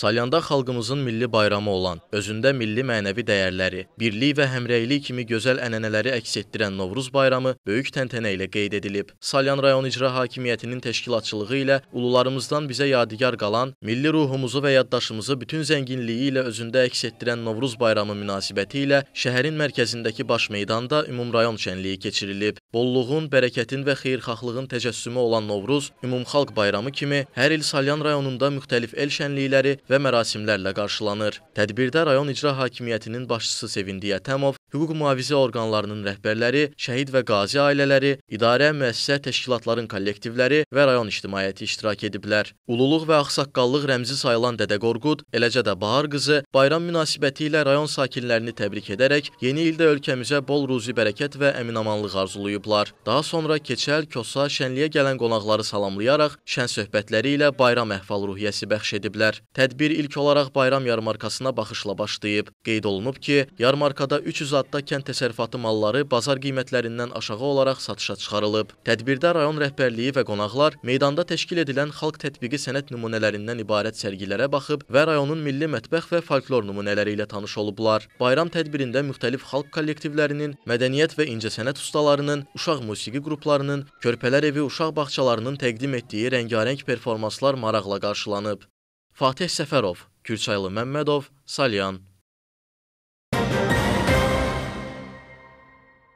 Salyanda xalqımızın milli bayramı olan, özündə milli mənəvi dəyərləri, birlik və həmrəylik kimi gözəl ənənələri əks etdirən Novruz bayramı böyük təntənə ilə qeyd edilib. Salyan rayon icra hakimiyyətinin təşkilatçılığı ilə ulularımızdan bizə yadigar qalan, milli ruhumuzu və yaddaşımızı bütün zənginliyi ilə özündə əks etdirən Novruz bayramı münasibəti ilə şəhərin mərkəzindəki baş meydanda ümumrayon şənliyi keçirilib. Bolluğun, bərəkətin və xeyirxahlığın təcəssümü olan Novruz ümumxalq bayramı kimi hər il Salyan rayonunda müxtəlif el şənlikləri və mərasimlərlə qarşılanır. Tədbirdə rayon icra hakimiyyətinin başçısı Sevindiyə Təmov, hüquq mühafizə orqanlarının rəhbərləri, şəhid və qazi ailələri, idarə, müəssisə, təşkilatların kollektivləri və rayon ictimaiyyəti iştirak ediblər. Ululuq və axsaqqallıq rəmzi sayılan Dədə Qorqud, eləcə də Bahar qızı bayram münasibəti ilə rayon sakinlərini təbrik edərək yeni ildə ölkəmizə bol ruzi bərəkət və əminamanlıq arzulayıb qoyublar. Daha sonra Keçəl, Kosa, Şənliyə gələn qonaqları salamlayaraq şən söhbətləri ilə bayram əhval ruhiyyəsi bəxş ediblər. Tədbir ilk olaraq bayram yarmarkasına baxışla başlayıb. Qeyd olunub ki, yarmarkada 300 adda kənd təsərrüfatı malları bazar qiymətlərindən aşağı olaraq satışa çıxarılıb. Tədbirdə rayon rəhbərliyi və qonaqlar meydanda təşkil edilən xalq tətbiqi sənət nümunələrindən ibarət sərgilərə baxıb və rayonun milli mətbəx və folklor nümunələri ilə tanış olublar. Bayram tədbirində müxtəlif xalq kollektivlərinin, mədəniyyət və incəsənət ustalarının, uşaq musiqi qruplarının, körpələr evi uşaq bağçalarının təqdim etdiyi rəngarəng performanslar maraqla qarşılanıb. Fatih Səfərov, Gürçaylı Məmmədov, Salyan